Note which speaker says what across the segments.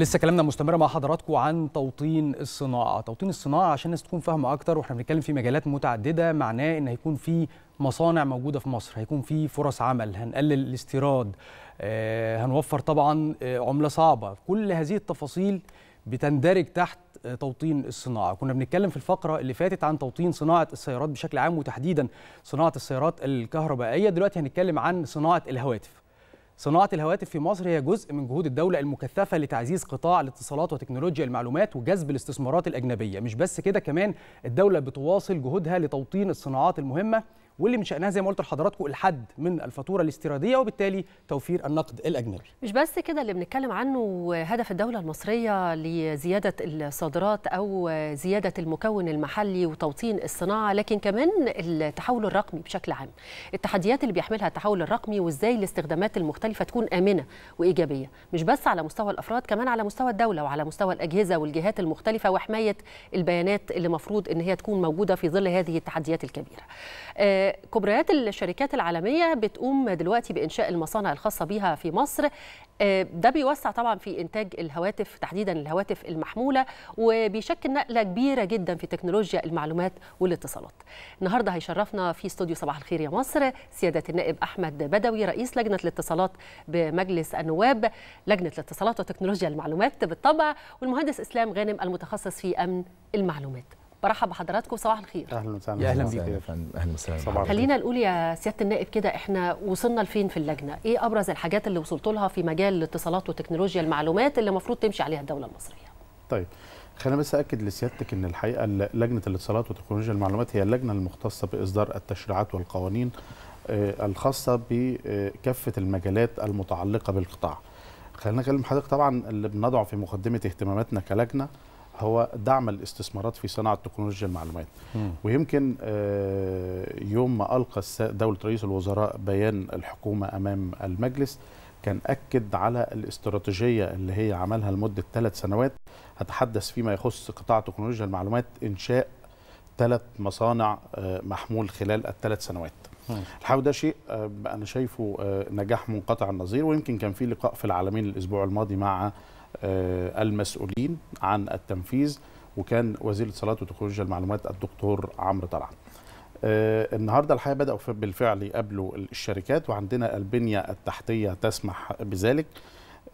Speaker 1: لسه كلامنا مستمر مع حضراتكم عن توطين الصناعه، توطين الصناعه عشان الناس تكون فاهمه اكتر واحنا بنتكلم في مجالات متعدده معناه ان هيكون في مصانع موجوده في مصر، هيكون في فرص عمل، هنقلل الاستيراد، آه، هنوفر طبعا آه، عمله صعبه، كل هذه التفاصيل بتندرج تحت آه، توطين الصناعه، كنا بنتكلم في الفقره اللي فاتت عن توطين صناعه السيارات بشكل عام وتحديدا صناعه السيارات الكهربائيه، دلوقتي هنتكلم عن صناعه الهواتف. صناعة الهواتف في مصر هي جزء من جهود الدولة المكثفة لتعزيز قطاع الاتصالات وتكنولوجيا المعلومات وجذب الاستثمارات الأجنبية مش بس كده كمان الدولة بتواصل جهودها لتوطين الصناعات المهمة واللي من شأنها زي ما قلت لحضراتكم الحد من الفاتورة الاستيرادية وبالتالي توفير النقد الأجنبي
Speaker 2: مش بس كده اللي بنتكلم عنه هدف الدولة المصرية لزيادة الصادرات أو زيادة المكون المحلي وتوطين الصناعة لكن كمان التحول الرقمي بشكل عام التحديات اللي بيحملها التحول الرقمي وإزاي الاستخدامات المختلفة تكون آمنة وإيجابية مش بس على مستوى الأفراد كمان على مستوى الدولة وعلى مستوى الأجهزة والجهات المختلفة وحماية البيانات اللي مفروض إن هي تكون موجودة في ظل هذه التحديات الكبيرة آه، كبريات الشركات العالميه بتقوم دلوقتي بانشاء المصانع الخاصه بيها في مصر آه، ده بيوسع طبعا في انتاج الهواتف تحديدا الهواتف المحموله وبيشكل نقله كبيره جدا في تكنولوجيا المعلومات والاتصالات. النهارده هيشرفنا في استوديو صباح الخير يا مصر سياده النائب احمد بدوي رئيس لجنه الاتصالات بمجلس النواب لجنه الاتصالات وتكنولوجيا المعلومات بالطبع والمهندس اسلام غانم المتخصص في امن المعلومات. برحب بحضراتكم صباح الخير
Speaker 3: اهلا وسهلا اهلا بيك يا فندم اهلا وسهلا خلينا
Speaker 2: نقول يا سياده النائب كده احنا وصلنا لفين في اللجنه ايه ابرز الحاجات اللي وصلت لها في مجال الاتصالات وتكنولوجيا المعلومات اللي المفروض تمشي عليها الدوله المصريه
Speaker 4: طيب خلينا بس اكد لسيادتك ان الحقيقه لجنه الاتصالات وتكنولوجيا المعلومات هي اللجنه المختصه باصدار التشريعات والقوانين آه، الخاصه بكافه المجالات المتعلقه بالقطاع خلينا نكلم حضرتك طبعا اللي بنضعه في مقدمه اهتماماتنا كلجنه هو دعم الاستثمارات في صناعه تكنولوجيا المعلومات ويمكن آه، يوم ما القى دوله رئيس الوزراء بيان الحكومه امام المجلس كان اكد على الاستراتيجيه اللي هي عملها لمده ثلاث سنوات هتحدث فيما يخص قطاع تكنولوجيا المعلومات انشاء ثلاث مصانع آه، محمول خلال الثلاث سنوات الحقيقه ده شيء آه، انا شايفه نجاح منقطع النظير ويمكن كان في لقاء في العالمين الاسبوع الماضي مع آه، المسؤولين عن التنفيذ وكان وزير الاتصالات وتكنولوجيا المعلومات الدكتور عمرو طلعت آه، النهارده الحقيقه بداوا بالفعل يقابلوا الشركات وعندنا البنيه التحتيه تسمح بذلك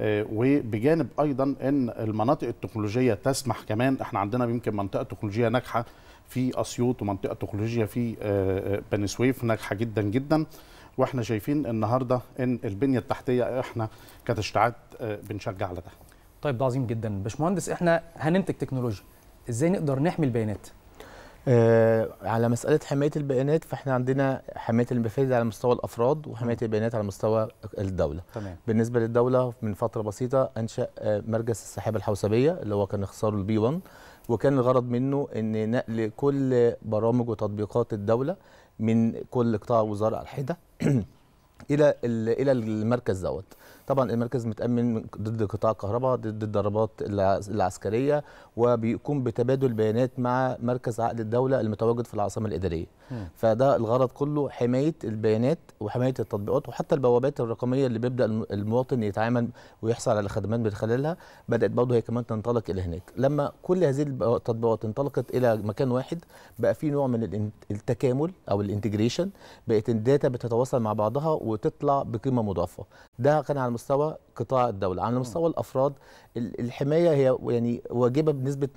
Speaker 4: آه، وبجانب ايضا ان المناطق التكنولوجيه تسمح كمان احنا عندنا يمكن منطقه تكنولوجيه ناجحه في اسيوط ومنطقه تكنولوجيه في بني سويف ناجحه جدا جدا واحنا شايفين النهارده ان البنيه التحتيه احنا كتشريعات بنشجع على ده
Speaker 1: طيب
Speaker 3: ده عظيم جدا باشمهندس احنا هننتج تكنولوجيا ازاي نقدر نحمي البيانات آه على مساله حمايه البيانات فاحنا عندنا حمايه المفاهيم على مستوى الافراد وحمايه البيانات على مستوى الدوله تمام. بالنسبه للدوله من فتره بسيطه انشا آه، مركز السحابه الحوسبيه اللي هو كان اختصاره البي 1 وكان الغرض منه ان نقل كل برامج وتطبيقات الدوله من كل قطاع وزاره على الحده الى الى المركز دوت طبعا المركز متامن ضد قطاع الكهرباء ضد الضربات العسكريه وبيقوم بتبادل بيانات مع مركز عقل الدوله المتواجد في العاصمه الاداريه فده الغرض كله حمايه البيانات وحمايه التطبيقات وحتى البوابات الرقميه اللي بيبدا المواطن يتعامل ويحصل على خدمات من خلالها بدات برضه هي كمان تنطلق الى هناك لما كل هذه التطبيقات انطلقت الى مكان واحد بقى في نوع من التكامل او الانتجريشن بقت الداتا بتتواصل مع بعضها وتطلع بقيمه مضافه ده كان على مستوى قطاع الدوله على مستوى الافراد الحمايه هي يعني واجبه بنسبه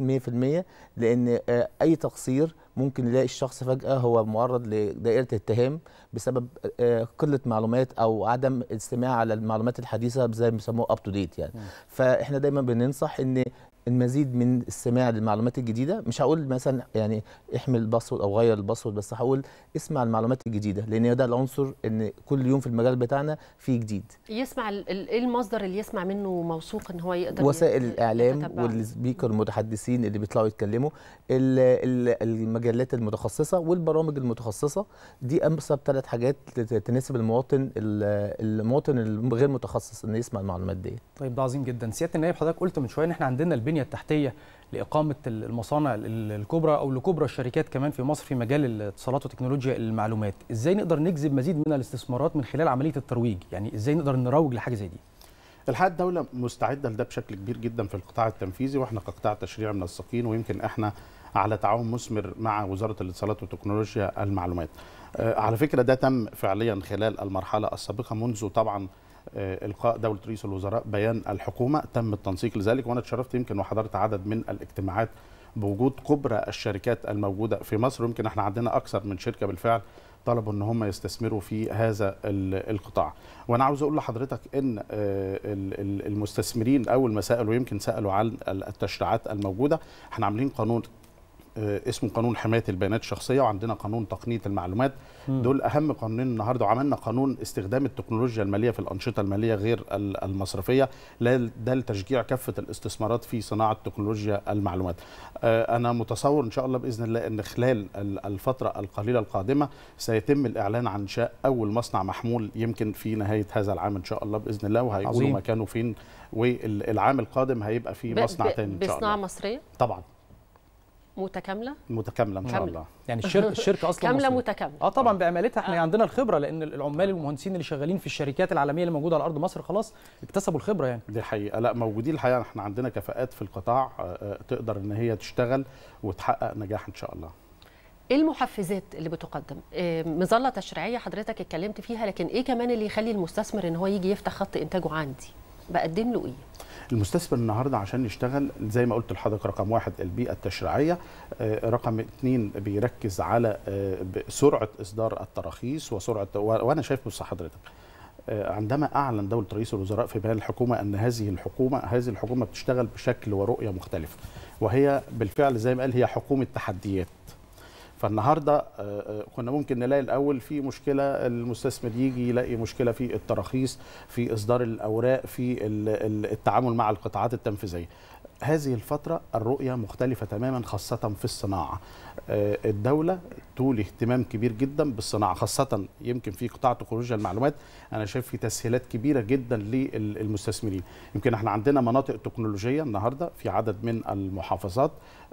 Speaker 3: 100% لان آه، اي تقصير ممكن يلاقي الشخص فجاه هو معرض لدائره اتهام بسبب آه، قله معلومات او عدم الاستماع على المعلومات الحديثه زي ما بيسموها اب تو ديت يعني فاحنا دايما بننصح ان المزيد من السماع للمعلومات الجديده مش هقول مثلا يعني احمل الباسورد او غير الباسورد بس هقول اسمع المعلومات الجديده لان ده العنصر ان كل يوم في المجال بتاعنا في جديد
Speaker 2: يسمع ايه المصدر اللي يسمع منه موثوق ان هو يقدر وسائل
Speaker 3: الاعلام والسبيكر المتحدثين اللي بيطلعوا يتكلموا المجلات المتخصصه والبرامج المتخصصه دي انسب ثلاث حاجات تناسب المواطن المواطن الغير متخصص انه يسمع المعلومات دي
Speaker 1: طيب ده عظيم جدا سياده النائب حضرتك قلت من شويه ان احنا عندنا البنيه البنيه التحتيه لاقامه المصانع الكبرى او لكبرى الشركات كمان في مصر في مجال الاتصالات وتكنولوجيا المعلومات ازاي نقدر نجذب مزيد من الاستثمارات من خلال عمليه
Speaker 4: الترويج يعني ازاي نقدر نروج لحاجه زي دي الحقيقه الدوله مستعده لده بشكل كبير جدا في القطاع التنفيذي واحنا كقطاع تشريع منسقين ويمكن احنا على تعاون مثمر مع وزاره الاتصالات وتكنولوجيا المعلومات آه، على فكره ده تم فعليا خلال المرحله السابقه منذ طبعا آه، القاء دوله رئيس الوزراء بيان الحكومه تم التنسيق لذلك وانا اتشرفت يمكن وحضرت عدد من الاجتماعات بوجود كبرى الشركات الموجوده في مصر يمكن احنا عندنا اكثر من شركه بالفعل طلبوا ان هم يستثمروا في هذا القطاع وانا عاوز اقول لحضرتك ان آه، المستثمرين اول ما سالوا يمكن سالوا عن التشريعات الموجوده احنا عاملين قانون آه، اسمه قانون حمايه البيانات الشخصيه وعندنا قانون تقنيه المعلومات دول اهم قانونين النهارده وعملنا قانون استخدام التكنولوجيا الماليه في الانشطه الماليه غير المصرفيه ده لتشجيع كافه الاستثمارات في صناعه تكنولوجيا المعلومات آه، انا متصور ان شاء الله باذن الله ان خلال الفتره القليله القادمه سيتم الاعلان عن انشاء اول مصنع محمول يمكن في نهايه هذا العام ان شاء الله باذن الله وهيقولوا مكانه فين والعام القادم هيبقى في مصنع تاني ان شاء الله بصناعه مصريه طبعا متكامله متكامله ان شاء الله
Speaker 1: يعني الشركه الشركه اصلا كامله متكامله اه طبعا بعمالتها احنا آه. عندنا الخبره لان العمال المهندسين اللي شغالين
Speaker 4: في الشركات العالميه اللي موجوده على ارض مصر خلاص اكتسبوا الخبره يعني دي حقيقه لا موجودين الحقيقه احنا عندنا كفاءات في القطاع آه، آه، تقدر ان هي تشتغل وتحقق نجاح ان شاء الله
Speaker 2: ايه المحفزات اللي بتقدم آه، مظله تشريعيه حضرتك اتكلمت فيها لكن ايه كمان اللي يخلي المستثمر ان هو يجي يفتح خط انتاجه عندي بقدم له ايه
Speaker 4: المستثمر النهارده عشان يشتغل زي ما قلت لحضرتك رقم واحد البيئه التشريعيه آه، رقم اثنين بيركز على آه، سرعه اصدار التراخيص وسرعه وانا شايف بص حضرتك آه، عندما اعلن دوله رئيس الوزراء في بيان الحكومه ان هذه الحكومه هذه الحكومه بتشتغل بشكل ورؤيه مختلفه وهي بالفعل زي ما قال هي حكومه تحديات فالنهارده آه، آه، كنا ممكن نلاقي الاول في مشكله المستثمر يجي يلاقي مشكله في التراخيص في اصدار الاوراق في التعامل مع القطاعات التنفيذيه هذه الفترة الرؤية مختلفة تماما خاصة في الصناعة آه، الدولة تولي اهتمام كبير جدا بالصناعة خاصة يمكن في قطاع تكنولوجيا المعلومات أنا شايف في تسهيلات كبيرة جدا للمستثمرين يمكن احنا عندنا مناطق تكنولوجية النهاردة في عدد من المحافظات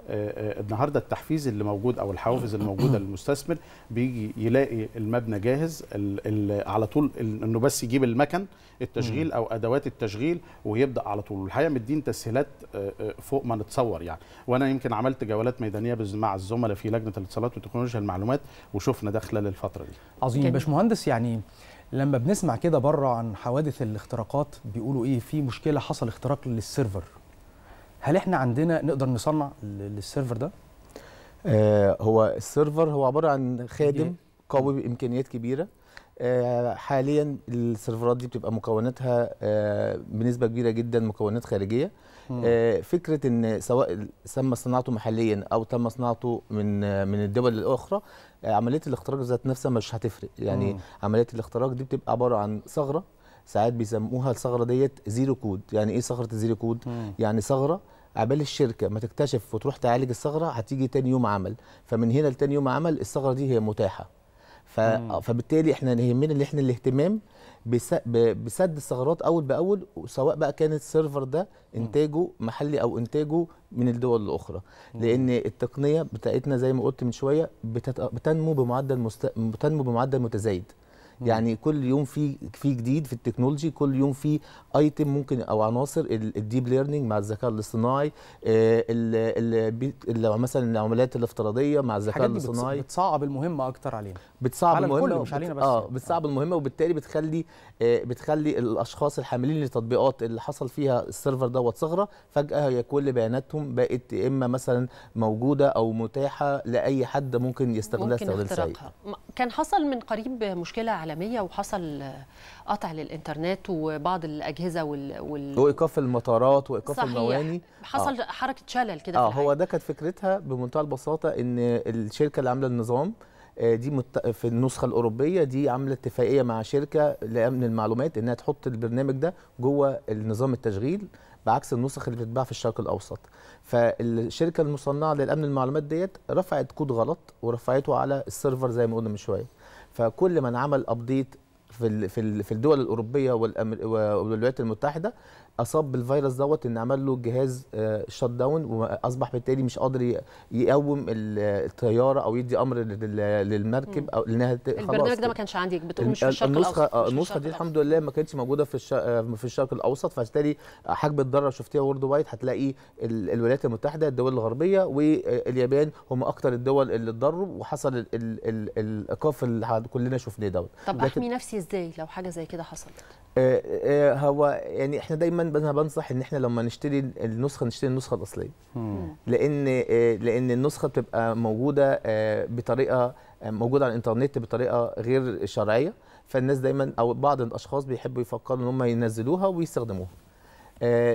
Speaker 4: النهارده التحفيز اللي موجود او الحوافز الموجوده للمستثمر بيجي يلاقي المبنى جاهز الـ الـ على طول انه بس يجيب المكن التشغيل او ادوات التشغيل ويبدا على طول الحقيقه مدين تسهيلات آه، آه، فوق ما نتصور يعني وانا يمكن عملت جولات ميدانيه مع الزملاء في لجنه الاتصالات وتكنولوجيا المعلومات وشفنا ده خلال الفتره دي
Speaker 1: عظيم باشمهندس يعني لما بنسمع كده بره عن حوادث الاختراقات بيقولوا ايه في مشكله حصل اختراق للسيرفر
Speaker 3: هل احنا عندنا نقدر نصنع للسيرفر ده؟ آه هو السيرفر هو عباره عن خادم قوي بامكانيات كبيره آه حاليا السيرفرات دي بتبقى مكوناتها آه بنسبه كبيره جدا مكونات خارجيه آه فكره ان سواء تم صناعته محليا او تم صناعته من من الدول الاخرى آه، عمليه الاختراق ذات نفسها مش هتفرق يعني مم. عمليه الاختراق دي بتبقى عباره عن ثغره ساعات بيسموها الثغره ديت زيرو كود يعني ايه ثغره الزيرو كود مم. يعني ثغره عبال الشركه ما تكتشف وتروح تعالج الثغره هتيجي تاني يوم عمل فمن هنا لتاني يوم عمل الثغره دي هي متاحه ف... فبالتالي احنا يهمنا ان احنا الاهتمام بس... ب... بسد الثغرات اول باول سواء بقى كان السيرفر ده انتاجه محلي او انتاجه من الدول الاخرى مم. لان التقنيه بتاعتنا زي ما قلت من شويه بتت... بتنمو بمعدل مست... بتنمو بمعدل متزايد يعني كل يوم في في جديد في التكنولوجي كل يوم في ايتم ممكن او عناصر الديب ليرنينج مع الذكاء الاصطناعي آه، مثلا العمليات الافتراضيه مع الذكاء الاصطناعي بتصعب المهمه اكتر علينا بتصعب على المهمه مش علينا بس اه بتصعب آه. المهمه وبالتالي بتخلي آه بتخلي الاشخاص الحاملين للتطبيقات اللي حصل فيها السيرفر دوت ثغره فجاه هي كل بياناتهم بقت اما مثلا موجوده او متاحه لاي حد ممكن يستغلها استغلال سيء
Speaker 2: كان حصل من قريب مشكله العالميه وحصل قطع للانترنت وبعض الاجهزه وال, وال...
Speaker 3: وايقاف المطارات وايقاف المواني حصل آه.
Speaker 2: حركه شلل كده اه
Speaker 3: هو ده كانت فكرتها بمنتهى البساطه ان الشركه اللي عامله النظام آه، دي مت... في النسخه الاوروبيه دي عامله اتفاقيه مع شركه لامن المعلومات انها تحط البرنامج ده جوه النظام التشغيل بعكس النسخ اللي بتتباع في الشرق الاوسط فالشركه المصنعه للامن المعلومات ديت رفعت كود غلط ورفعته على السيرفر زي ما قلنا من شويه فكل من عمل ابديت في في الدول الاوروبيه والولايات المتحده اصاب بالفيروس دوت ان عمل له جهاز شت آه، داون واصبح بالتالي مش قادر يقوم الطياره او يدي امر للمركب او انها البرنامج ده ما
Speaker 2: كانش عندك بتقول مش في الشرق النسخه الأوسط.
Speaker 3: النسخه دي الحمد لله ما كانتش موجوده في الشرق آه، في الشرق الاوسط فبالتالي حجم الضرر شفتيها وورد وايد هتلاقي الولايات المتحده الدول الغربيه واليابان هم اكثر الدول اللي اتضروا وحصل الايقاف اللي كلنا شفناه دوت طب احمي
Speaker 2: نفسي ازاي لو حاجه زي كده حصلت؟
Speaker 3: آه، هو يعني احنا دايما انا بنصح ان احنا لما نشتري النسخه نشتري النسخه الاصليه لان آه، لان النسخه بتبقى موجوده آه، بطريقه آه، موجوده على الانترنت بطريقه غير شرعيه فالناس دايما او بعض الاشخاص بيحبوا يفكروا ان هم ينزلوها ويستخدموها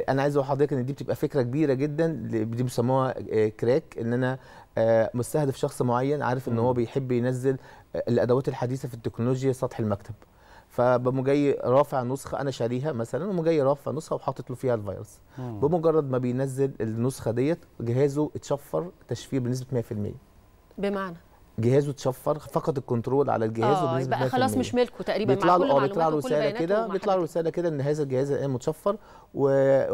Speaker 3: انا عايز اقول لحضرتك ان دي بتبقى فكره كبيره جدا دي بيسموها كراك ان انا مستهدف شخص معين عارف ان هو بيحب ينزل الادوات الحديثه في التكنولوجيا سطح المكتب فبقوم جاي رافع نسخه انا شاريها مثلا وقوم جاي رافع نسخه وحاطط له فيها الفيروس مم. بمجرد ما بينزل النسخه ديت جهازه اتشفر تشفير بنسبه 100% بمعنى جهازه اتشفر فقد الكنترول على الجهاز اه يبقى خلاص مش ملكه
Speaker 2: تقريبا بيطلع له آه، بيطلع له رساله
Speaker 3: كده بيطلع له رساله كده ان هذا الجهاز الان متشفر و...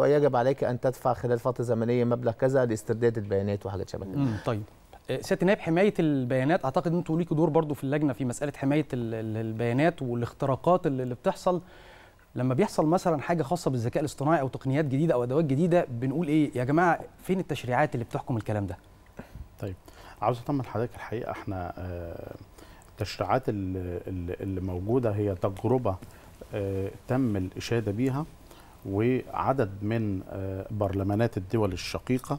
Speaker 3: ويجب عليك ان تدفع خلال فتره زمنيه مبلغ كذا لاسترداد البيانات وحاجات شبه كده
Speaker 1: طيب سياده النائب حمايه البيانات اعتقد انتوا ليكوا دور برضو في اللجنه في مساله حمايه البيانات والاختراقات اللي بتحصل لما بيحصل مثلا حاجه خاصه بالذكاء الاصطناعي او تقنيات جديده او ادوات جديده بنقول ايه يا جماعه فين التشريعات اللي بتحكم الكلام ده
Speaker 4: طيب عاوز اطمن حضرتك الحقيقه احنا آه، التشريعات اللي موجوده هي تجربه آه، تم الاشاده بيها وعدد من آه، برلمانات الدول الشقيقه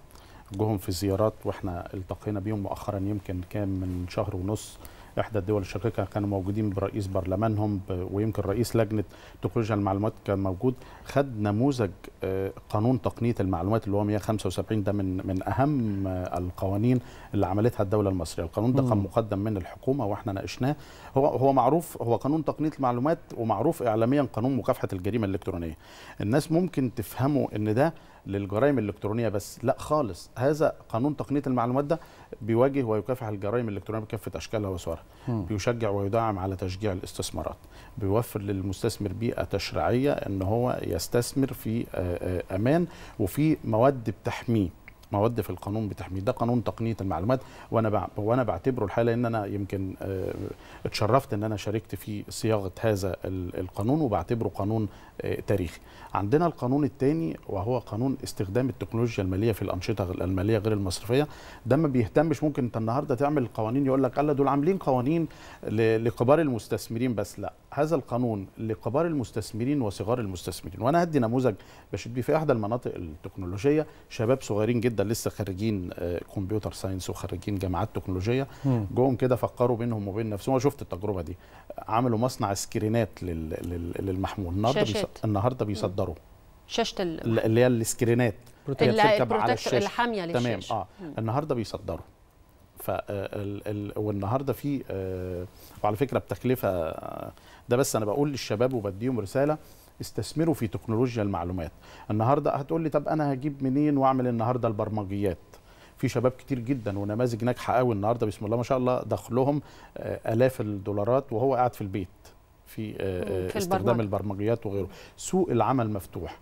Speaker 4: جهم في زيارات واحنا التقينا بيهم مؤخرا يمكن كان من شهر ونص احدى الدول الشقيقه كانوا موجودين برئيس برلمانهم ويمكن رئيس لجنه تكنولوجيا المعلومات كان موجود خد نموذج آه، قانون تقنيه المعلومات اللي هو 175 ده من من اهم آه، القوانين اللي عملتها الدوله المصريه القانون ده كان مقدم من الحكومه واحنا ناقشناه هو هو معروف هو قانون تقنيه المعلومات ومعروف اعلاميا قانون مكافحه الجريمه الالكترونيه الناس ممكن تفهمه ان ده للجرائم الالكترونيه بس لا خالص هذا قانون تقنيه المعلومات ده بيواجه ويكافح الجرائم الالكترونيه بكافه اشكالها وصورها بيشجع ويدعم على تشجيع الاستثمارات بيوفر للمستثمر بيئه تشريعيه ان هو يستثمر في آه، آه، امان وفي مواد بتحميه مواد في القانون بتحميه ده قانون تقنيه المعلومات وانا وانا بعتبره الحالة ان انا يمكن آه، اتشرفت ان انا شاركت في صياغه هذا القانون وبعتبره قانون آه، تاريخي عندنا القانون الثاني وهو قانون استخدام التكنولوجيا الماليه في الانشطه الماليه غير المصرفيه ده ما بيهتمش ممكن انت النهارده تعمل قوانين يقول لك الا دول عاملين قوانين لكبار المستثمرين بس لا هذا القانون لكبار المستثمرين وصغار المستثمرين وانا هدي نموذج بشد بيه في احدى المناطق التكنولوجيه شباب صغيرين جدا ده لسه خريجين آه، كمبيوتر ساينس وخريجين جامعات تكنولوجيه جوهم كده فكروا بينهم وبين نفسهم انا شفت التجربه دي عملوا مصنع سكرينات للمحمول النهارده بيص... النهارده بيصدروا شاشه اللي هي السكرينات اللي بتركب على الشاشه الحاميه للشاشه تمام اه النهارده بيصدروا ف آه، والنهارده في آه، وعلى فكره بتكلفه ده بس انا بقول للشباب وبديهم رساله استثمروا في تكنولوجيا المعلومات النهارده هتقول لي طب انا هجيب منين واعمل النهارده البرمجيات في شباب كتير جدا ونماذج ناجحه قوي النهارده بسم الله ما شاء الله دخلهم آه، الاف الدولارات وهو قاعد في البيت في, آه، في آه، استخدام البرمجيات وغيره سوق العمل مفتوح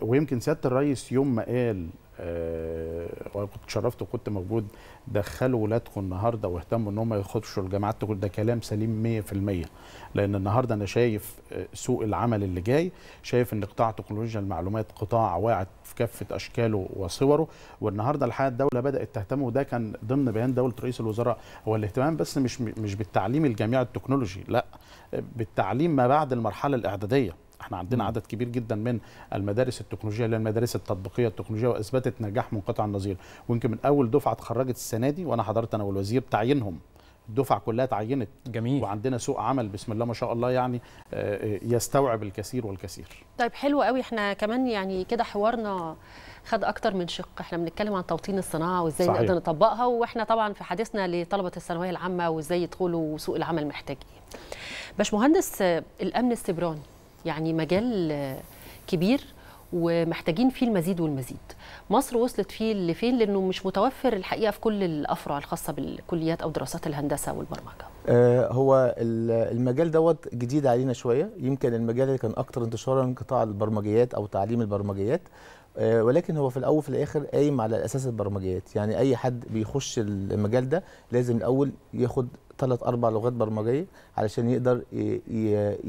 Speaker 4: ويمكن سياده الرئيس يوم ما قال آه، وانا كنت اتشرفت وكنت موجود دخلوا ولادكم النهارده واهتموا ان هم يخشوا الجامعات تقول ده كلام سليم 100% لان النهارده انا شايف آه، سوق العمل اللي جاي شايف ان قطاع تكنولوجيا المعلومات قطاع واعد في كافه اشكاله وصوره والنهارده الحقيقه الدوله بدات تهتم وده كان ضمن بيان دوله رئيس الوزراء هو الاهتمام بس مش مش بالتعليم الجامعي التكنولوجي لا بالتعليم ما بعد المرحله الاعداديه احنا عندنا عدد كبير جدا من المدارس التكنولوجيه اللي المدارس التطبيقيه التكنولوجيه واثبتت نجاح منقطع النظير ويمكن من اول دفعه اتخرجت السنه دي وانا حضرت انا والوزير تعيينهم الدفعه كلها تعينت جميل وعندنا سوق عمل بسم الله ما شاء الله يعني آه، آه، يستوعب الكثير والكثير
Speaker 2: طيب حلو قوي احنا كمان يعني كده حوارنا خد اكتر من شق احنا بنتكلم عن توطين الصناعه وازاي نقدر نطبقها واحنا طبعا في حديثنا لطلبه الثانويه العامه وازاي يدخلوا سوق العمل محتاجين باشمهندس آه، الامن السبراني يعني مجال كبير ومحتاجين فيه المزيد والمزيد مصر وصلت فيه لفين لانه مش متوفر الحقيقه في كل الافرع الخاصه بالكليات او دراسات الهندسه والبرمجه
Speaker 3: آه، هو المجال دوت جديد علينا شويه يمكن المجال اللي كان اكتر انتشارا قطاع البرمجيات او تعليم البرمجيات آه، ولكن هو في الاول وفي الاخر قايم على اساس البرمجيات يعني اي حد بيخش المجال ده لازم الاول ياخد ثلاث اربع لغات برمجيه علشان يقدر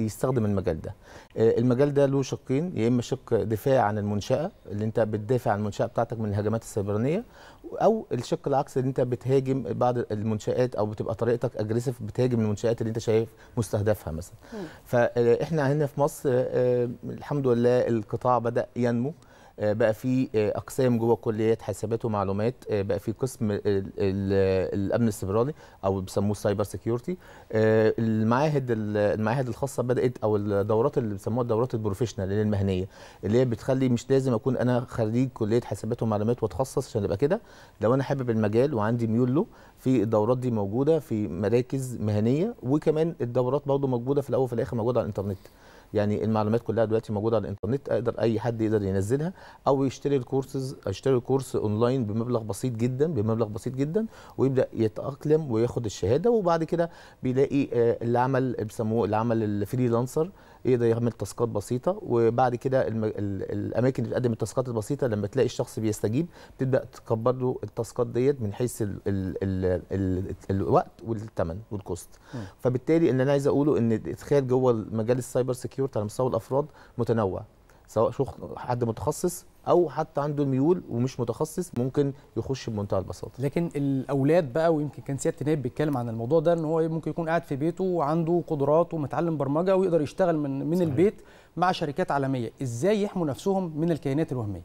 Speaker 3: يستخدم المجال ده آه، المجال ده له شقين يا اما شق دفاع عن المنشاه اللي انت بتدافع عن المنشاه بتاعتك من الهجمات السيبرانيه او الشق العكس اللي انت بتهاجم بعض المنشات او بتبقى طريقتك اجريسيف بتهاجم المنشات اللي انت شايف مستهدفها مثلا فاحنا هنا في مصر آه، آه، الحمد لله القطاع بدا ينمو آه، بقى في آه، اقسام جوه كليات حسابات ومعلومات آه، بقى في قسم الامن السيبراني او بيسموه السايبر سيكيورتي المعاهد المعاهد الخاصه بدات او الدورات اللي بيسموها الدورات البروفيشنال اللي المهنيه اللي هي بتخلي مش لازم اكون انا خريج كليه حسابات ومعلومات واتخصص عشان ابقى كده لو انا حابب المجال وعندي ميول له في الدورات دي موجوده في مراكز مهنيه وكمان الدورات برضه موجوده في الاول وفي الاخر موجوده على الانترنت يعني المعلومات كلها دلوقتي موجوده على الانترنت اقدر اي حد يقدر ينزلها او يشتري الكورسز اشتري الكورس اونلاين بمبلغ بسيط جدا بمبلغ بسيط جدا ويبدا يتاقلم وياخد الشهاده وبعد كده بيلاقي آه، اللي عمل بيسموه اللي عمل الفريلانسر يقدر يعمل تاسكات بسيطه وبعد كده الم... الاماكن اللي بتقدم التاسكات البسيطه لما تلاقي الشخص بيستجيب تبدا تكبر له التاسكات ديت من حيث ال... ال... ال... ال... الوقت والثمن والكوست فبالتالي اللي انا عايز اقوله ان الادخال جوه مجال السايبر سكيورتي على مستوى الافراد متنوع سواء شخص حد متخصص او حتى عنده الميول ومش متخصص ممكن يخش بمنتهى البساطه
Speaker 1: لكن الاولاد بقى ويمكن كان سياده نائب بيتكلم عن الموضوع ده ان هو ممكن يكون قاعد في بيته وعنده قدرات ومتعلم برمجه ويقدر يشتغل من من صحيح. البيت مع شركات عالميه ازاي يحموا نفسهم من الكيانات الوهميه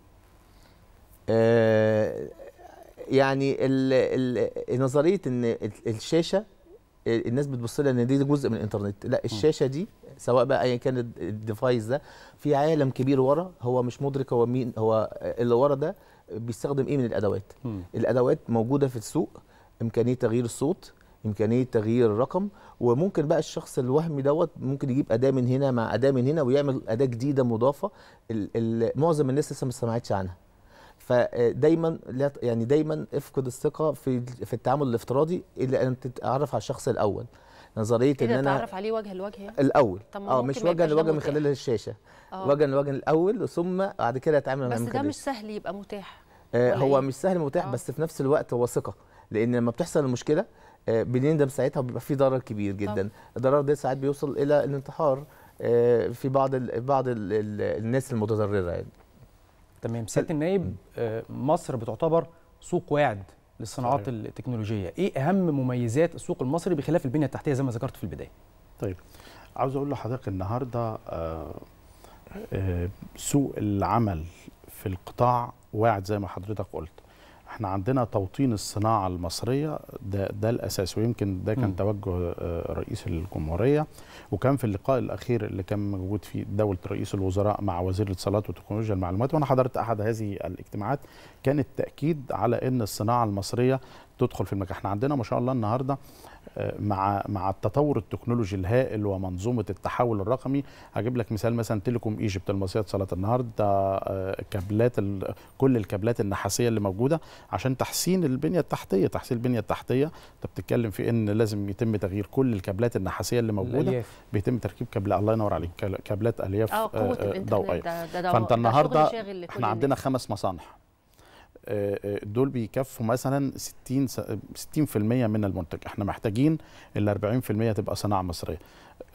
Speaker 3: آه يعني ال ال نظريه ان الشاشه الناس بتبص لها ان دي جزء من الانترنت لا الشاشه دي سواء بقى ايا كان الديفايس ده في عالم كبير ورا هو مش مدرك هو مين هو اللي ورا ده بيستخدم ايه من الادوات م. الادوات موجوده في السوق امكانيه تغيير الصوت امكانيه تغيير الرقم وممكن بقى الشخص الوهمي دوت ممكن يجيب اداه من هنا مع اداه من هنا ويعمل اداه جديده مضافه معظم الناس لسه ما سمعتش عنها فدايما يعني دايما افقد الثقه في في التعامل الافتراضي الا ان تتعرف على الشخص الاول نظريه إيه ان انا اتعرف عليه وجه لوجه يعني؟ الاول اه مش وجه لوجه من خلال الشاشه آه. وجه لوجه الاول ثم بعد كده اتعامل مع بس ده مش
Speaker 2: سهل يبقى متاح
Speaker 3: آه هو إيه؟ مش سهل متاح أوه. بس في نفس الوقت هو ثقه لان لما بتحصل المشكله آه، بنندم ساعتها وبيبقى في ضرر كبير جدا الضرر ده ساعات بيوصل الى الانتحار آه، في بعض بعض الناس المتضرره يعني تمام سياده النائب
Speaker 1: مصر بتعتبر سوق واعد للصناعات صحيح. التكنولوجيه ايه اهم مميزات السوق المصري بخلاف البنيه التحتيه زي ما ذكرت في البدايه
Speaker 4: طيب عاوز اقول لحضرتك النهارده آه آه سوق العمل في القطاع واعد زي ما حضرتك قلت احنا عندنا توطين الصناعه المصريه ده ده الاساس ويمكن ده كان م. توجه آه، رئيس الجمهوريه وكان في اللقاء الاخير اللي كان موجود فيه دوله رئيس الوزراء مع وزير الاتصالات وتكنولوجيا المعلومات وانا حضرت احد هذه الاجتماعات كان التاكيد على ان الصناعه المصريه تدخل في المجال احنا عندنا ما شاء الله النهارده آه، مع مع التطور التكنولوجي الهائل ومنظومه التحول الرقمي هجيب لك مثال مثلا تيليكوم ايجيبت المصريه اتصلت النهارده آه، كابلات كل الكابلات النحاسيه اللي موجوده عشان تحسين البنيه التحتيه تحسين البنيه التحتيه انت بتتكلم في ان لازم يتم تغيير كل الكابلات النحاسيه اللي موجوده الألياف. بيتم تركيب كابل الله ينور عليك كابلات الياف اه، ضوئيه فانت النهارده احنا عندنا خمس مصانع دول بيكفوا مثلا 60 60% من المنتج احنا محتاجين ال 40% تبقى صناعه مصريه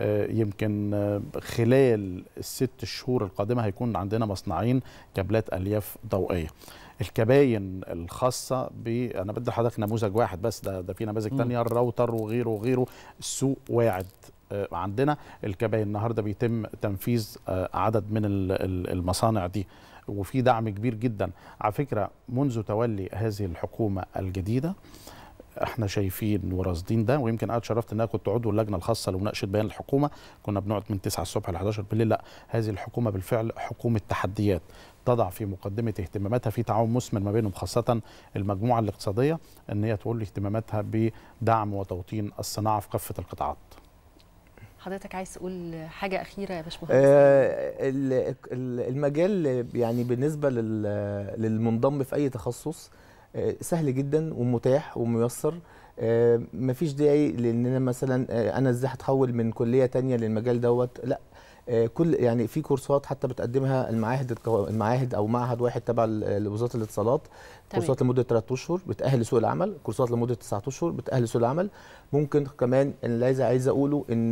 Speaker 4: آه، يمكن آه، خلال الست شهور القادمه هيكون عندنا مصنعين كابلات الياف ضوئيه الكباين الخاصه ب انا بدي حضرتك نموذج واحد بس ده ده في نماذج ثانيه الراوتر وغيره وغيره السوق واعد آه، عندنا الكباين النهارده بيتم تنفيذ عدد من المصانع دي وفي دعم كبير جدا على فكره منذ تولي هذه الحكومه الجديده احنا شايفين ورصدين ده ويمكن انا اتشرفت ان انا كنت عضو اللجنه الخاصه لمناقشه بيان الحكومه كنا بنقعد من 9 الصبح ل 11 بالليل لا هذه الحكومه بالفعل حكومه تحديات تضع في مقدمه اهتماماتها في تعاون مثمر ما بينهم خاصه المجموعه الاقتصاديه ان هي تقول اهتماماتها بدعم وتوطين الصناعه في كافه القطاعات
Speaker 2: حضرتك عايز تقول حاجه اخيره يا باشمهندس
Speaker 3: آه المجال يعني بالنسبه للمنضم في اي تخصص آه، سهل جدا ومتاح وميسر آه، مفيش داعي لان انا مثلا آه، انا ازاي هتحول من كليه تانية للمجال دوت لا آه، كل يعني في كورسات حتى بتقدمها المعاهد المعاهد او معهد واحد تبع وزاره الاتصالات كورسات لمده 3 اشهر بتاهل لسوق العمل كورسات لمده 9 اشهر بتاهل لسوق العمل ممكن كمان اللي عايز عايز اقوله ان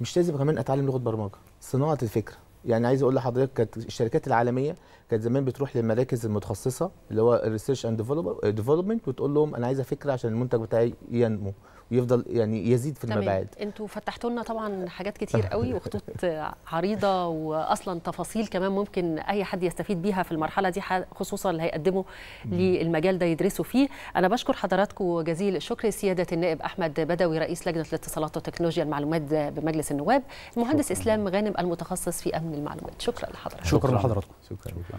Speaker 3: مش لازم كمان اتعلم لغه برمجه صناعه الفكره يعني عايز اقول لحضرتك كانت الشركات العالميه كانت زمان بتروح للمراكز المتخصصه اللي هو الريسيرش اند ديفلوبمنت وتقول لهم انا عايزه فكره عشان المنتج بتاعي ينمو ويفضل يعني يزيد في المبيعات
Speaker 2: انتوا فتحتوا لنا طبعا حاجات كتير قوي وخطوط عريضه واصلا تفاصيل كمان ممكن اي حد يستفيد بيها في المرحله دي خصوصا اللي هيقدموا للمجال ده يدرسوا فيه انا بشكر حضراتكم جزيل الشكر سياده النائب احمد بدوي رئيس لجنه الاتصالات وتكنولوجيا المعلومات بمجلس النواب المهندس اسلام غانم المتخصص في امن من المعلومات شكرا لحضرتك شكرا
Speaker 1: لحضرتك شكرا, شكرا.